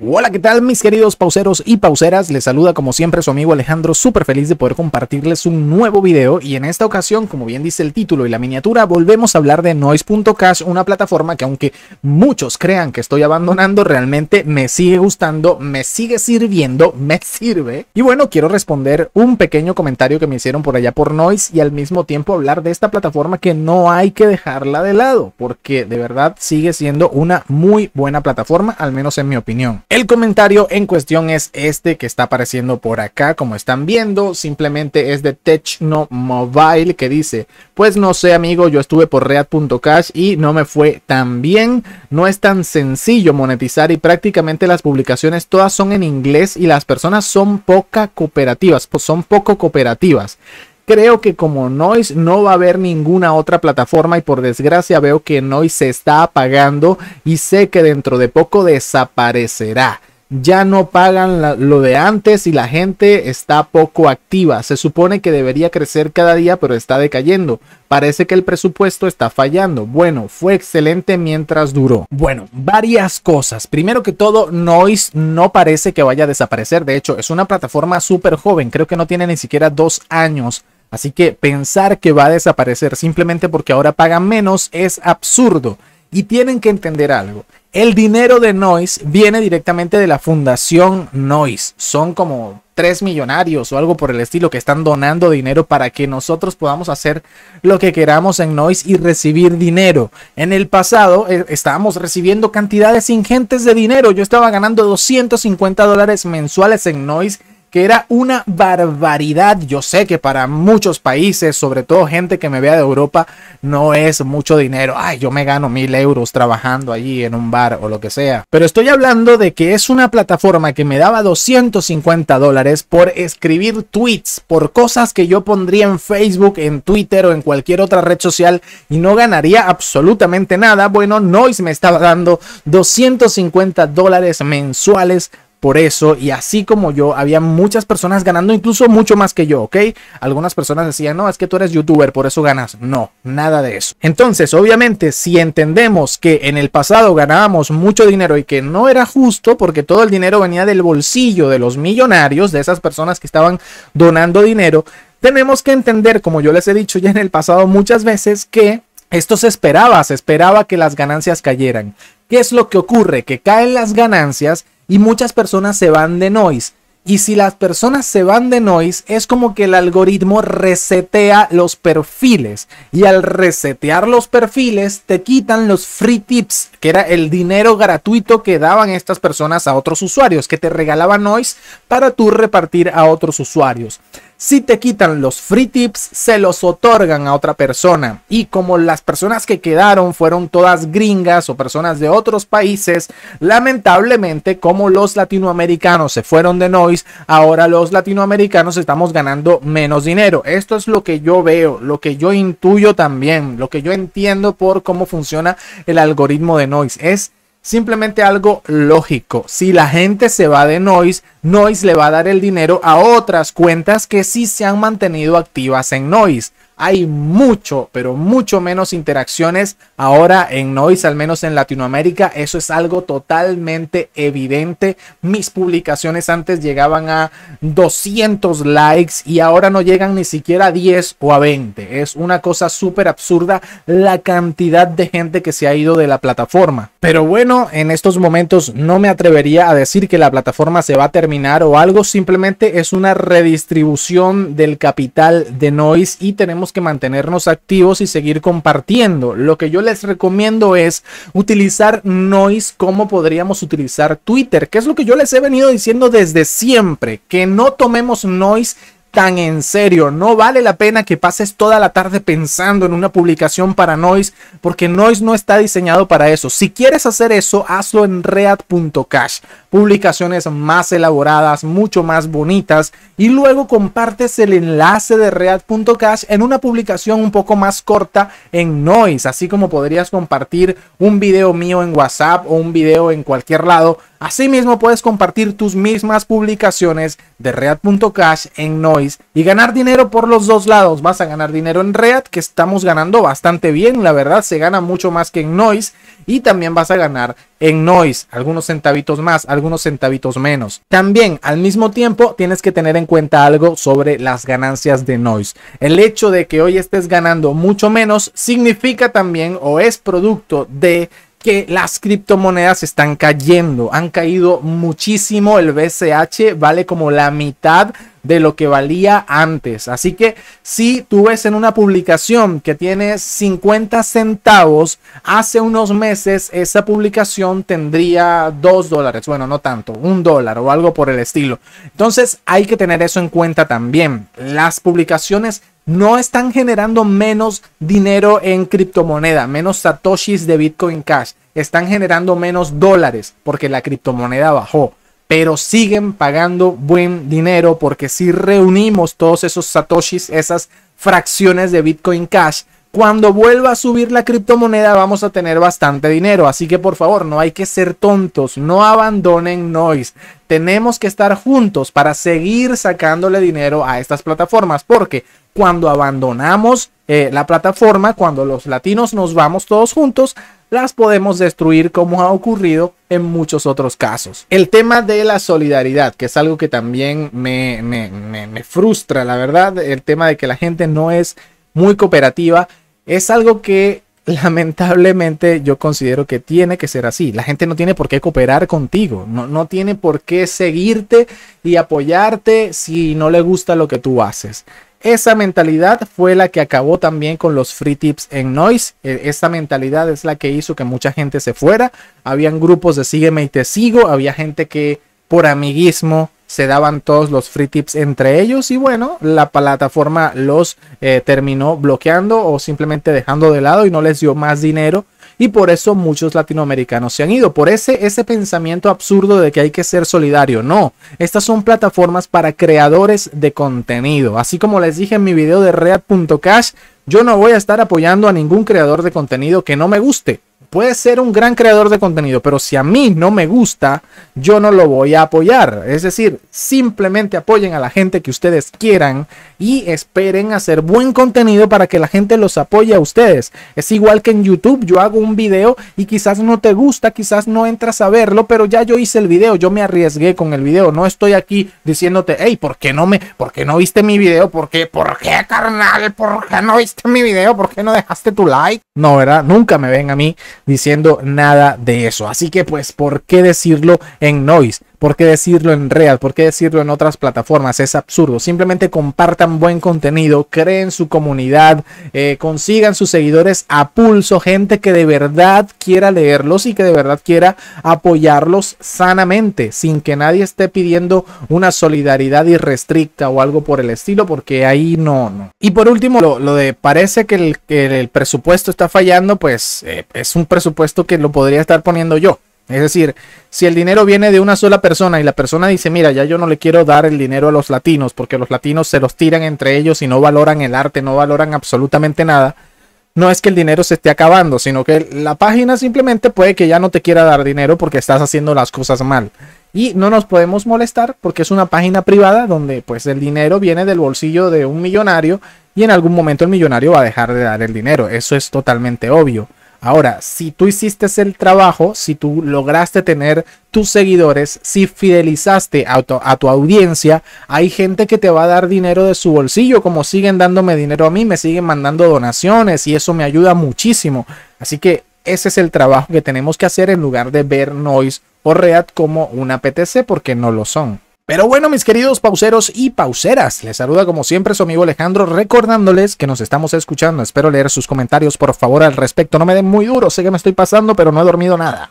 Hola, ¿qué tal mis queridos pauseros y pauseras? Les saluda como siempre su amigo Alejandro, súper feliz de poder compartirles un nuevo video y en esta ocasión, como bien dice el título y la miniatura, volvemos a hablar de Noise.cash, una plataforma que aunque muchos crean que estoy abandonando, realmente me sigue gustando, me sigue sirviendo, me sirve. Y bueno, quiero responder un pequeño comentario que me hicieron por allá por Noise y al mismo tiempo hablar de esta plataforma que no hay que dejarla de lado, porque de verdad sigue siendo una muy buena plataforma, al menos en mi opinión. El comentario en cuestión es este que está apareciendo por acá, como están viendo, simplemente es de Techno Mobile que dice, pues no sé amigo, yo estuve por Read.cash y no me fue tan bien, no es tan sencillo monetizar y prácticamente las publicaciones todas son en inglés y las personas son poca cooperativas, pues son poco cooperativas. Creo que como Noise no va a haber ninguna otra plataforma y por desgracia veo que Noise se está apagando y sé que dentro de poco desaparecerá. Ya no pagan lo de antes y la gente está poco activa. Se supone que debería crecer cada día pero está decayendo. Parece que el presupuesto está fallando. Bueno, fue excelente mientras duró. Bueno, varias cosas. Primero que todo, Noise no parece que vaya a desaparecer. De hecho, es una plataforma súper joven. Creo que no tiene ni siquiera dos años Así que pensar que va a desaparecer simplemente porque ahora pagan menos es absurdo. Y tienen que entender algo. El dinero de Noise viene directamente de la fundación Noise. Son como tres millonarios o algo por el estilo que están donando dinero para que nosotros podamos hacer lo que queramos en Noise y recibir dinero. En el pasado eh, estábamos recibiendo cantidades ingentes de dinero. Yo estaba ganando 250 dólares mensuales en Noise que era una barbaridad. Yo sé que para muchos países, sobre todo gente que me vea de Europa, no es mucho dinero. Ay, yo me gano mil euros trabajando allí en un bar o lo que sea. Pero estoy hablando de que es una plataforma que me daba 250 dólares por escribir tweets, por cosas que yo pondría en Facebook, en Twitter o en cualquier otra red social y no ganaría absolutamente nada. Bueno, Noise me estaba dando 250 dólares mensuales por eso y así como yo, había muchas personas ganando incluso mucho más que yo, ¿ok? Algunas personas decían, no, es que tú eres youtuber, por eso ganas. No, nada de eso. Entonces, obviamente, si entendemos que en el pasado ganábamos mucho dinero y que no era justo porque todo el dinero venía del bolsillo de los millonarios, de esas personas que estaban donando dinero, tenemos que entender, como yo les he dicho ya en el pasado muchas veces, que esto se esperaba, se esperaba que las ganancias cayeran, ¿Qué es lo que ocurre? Que caen las ganancias y muchas personas se van de Noise. Y si las personas se van de Noise, es como que el algoritmo resetea los perfiles. Y al resetear los perfiles, te quitan los free tips, que era el dinero gratuito que daban estas personas a otros usuarios, que te regalaban Noise para tú repartir a otros usuarios. Si te quitan los free tips, se los otorgan a otra persona. Y como las personas que quedaron fueron todas gringas o personas de otros países, lamentablemente como los latinoamericanos se fueron de Noise, ahora los latinoamericanos estamos ganando menos dinero. Esto es lo que yo veo, lo que yo intuyo también, lo que yo entiendo por cómo funciona el algoritmo de Noise. Es Simplemente algo lógico. Si la gente se va de Noise, Noise le va a dar el dinero a otras cuentas que sí se han mantenido activas en Noise hay mucho, pero mucho menos interacciones ahora en Noise, al menos en Latinoamérica. Eso es algo totalmente evidente. Mis publicaciones antes llegaban a 200 likes y ahora no llegan ni siquiera a 10 o a 20. Es una cosa súper absurda la cantidad de gente que se ha ido de la plataforma. Pero bueno, en estos momentos no me atrevería a decir que la plataforma se va a terminar o algo, simplemente es una redistribución del capital de Noise y tenemos que mantenernos activos y seguir compartiendo. Lo que yo les recomiendo es utilizar Noise como podríamos utilizar Twitter, que es lo que yo les he venido diciendo desde siempre, que no tomemos Noise tan en serio. No vale la pena que pases toda la tarde pensando en una publicación para Noise, porque Noise no está diseñado para eso. Si quieres hacer eso, hazlo en read.cash publicaciones más elaboradas, mucho más bonitas y luego compartes el enlace de read.cash en una publicación un poco más corta en Noise, así como podrías compartir un video mío en WhatsApp o un video en cualquier lado. Asimismo puedes compartir tus mismas publicaciones de read.cash en Noise y ganar dinero por los dos lados. Vas a ganar dinero en Read, que estamos ganando bastante bien, la verdad se gana mucho más que en Noise y también vas a ganar en noise, algunos centavitos más, algunos centavitos menos. También al mismo tiempo tienes que tener en cuenta algo sobre las ganancias de noise. El hecho de que hoy estés ganando mucho menos significa también o es producto de que las criptomonedas están cayendo. Han caído muchísimo. El BCH vale como la mitad de lo que valía antes. Así que si tú ves en una publicación que tiene 50 centavos, hace unos meses esa publicación tendría 2 dólares. Bueno, no tanto, un dólar o algo por el estilo. Entonces hay que tener eso en cuenta también. Las publicaciones no están generando menos dinero en criptomoneda, menos satoshis de Bitcoin Cash, están generando menos dólares porque la criptomoneda bajó, pero siguen pagando buen dinero porque si reunimos todos esos satoshis, esas fracciones de Bitcoin Cash, cuando vuelva a subir la criptomoneda vamos a tener bastante dinero, así que por favor no hay que ser tontos, no abandonen Noise. Tenemos que estar juntos para seguir sacándole dinero a estas plataformas, porque cuando abandonamos eh, la plataforma, cuando los latinos nos vamos todos juntos, las podemos destruir como ha ocurrido en muchos otros casos. El tema de la solidaridad, que es algo que también me frustra, la verdad, el tema de que la gente no es muy cooperativa es algo que lamentablemente yo considero que tiene que ser así. La gente no tiene por qué cooperar contigo, no, tiene por qué seguirte y apoyarte si no le gusta lo que tú haces. Esa mentalidad fue la que acabó también con los free tips en Noise. E, Esta mentalidad es la que hizo que mucha gente se fuera. Habían grupos de sígueme y te sigo. Había gente que por amiguismo se daban todos los free tips entre ellos y bueno, la plataforma los eh, terminó bloqueando o simplemente dejando de lado y no les dio más dinero y por eso muchos latinoamericanos se han ido, por ese, ese pensamiento absurdo de que hay que ser solidario. No, estas son plataformas para creadores de contenido. Así como les dije en mi video de cash yo no voy a estar apoyando a ningún creador de contenido que no me guste. Puedes ser un gran creador de contenido, pero si a mí no me gusta, yo no lo voy a apoyar. Es decir, simplemente apoyen a la gente que ustedes quieran y esperen hacer buen contenido para que la gente los apoye a ustedes. Es igual que en YouTube, yo hago un video y quizás no te gusta, quizás no entras a verlo, pero ya yo hice el video, yo me arriesgué con el video. No estoy aquí diciéndote, hey, ¿por qué no me, por qué no viste mi video? ¿Por qué, por qué, carnal? ¿Por qué no viste mi video? ¿Por qué no dejaste tu like? No, ¿verdad? Nunca me ven a mí diciendo nada de eso. Así que pues, ¿por qué decirlo en Noise? ¿Por qué decirlo en Real? ¿Por qué decirlo en otras plataformas? Es absurdo. Simplemente compartan buen contenido, creen su comunidad, eh, consigan sus seguidores a pulso, gente que de verdad quiera leerlos y que de verdad quiera apoyarlos sanamente, sin que nadie esté pidiendo una solidaridad irrestricta o algo por el estilo, porque ahí no, no. Y por último, lo, de parece que el, presupuesto está fallando, pues eh, es un presupuesto que lo podría estar poniendo yo. Es decir, si el dinero viene de una sola persona y la persona dice, mira, ya yo no le quiero dar el dinero a los latinos porque los latinos se los tiran entre ellos y no valoran el arte, no valoran absolutamente nada, no es que el dinero se esté acabando, sino que la página simplemente puede que ya no te quiera dar dinero porque estás haciendo las cosas mal. Y no nos podemos molestar porque es una página privada donde pues el dinero viene del bolsillo de un millonario y en algún momento el millonario va a dejar de dar el dinero. Eso es totalmente obvio. Ahora, si tú hiciste el trabajo, si tú lograste tener tus seguidores, si fidelizaste a tu, audiencia, hay gente que te va a dar dinero de su bolsillo, como siguen dándome dinero a mí, me siguen mandando donaciones y eso me ayuda muchísimo. Así que ese es el trabajo que tenemos que hacer en lugar de ver Noise o React como una PTC, porque no lo son. Pero bueno, mis queridos pauseros y pauseras, les saluda como siempre su amigo Alejandro, recordándoles que nos estamos escuchando. Espero leer sus comentarios, por favor, al respecto. No me den muy duro, sé que me estoy pasando, pero no he dormido nada.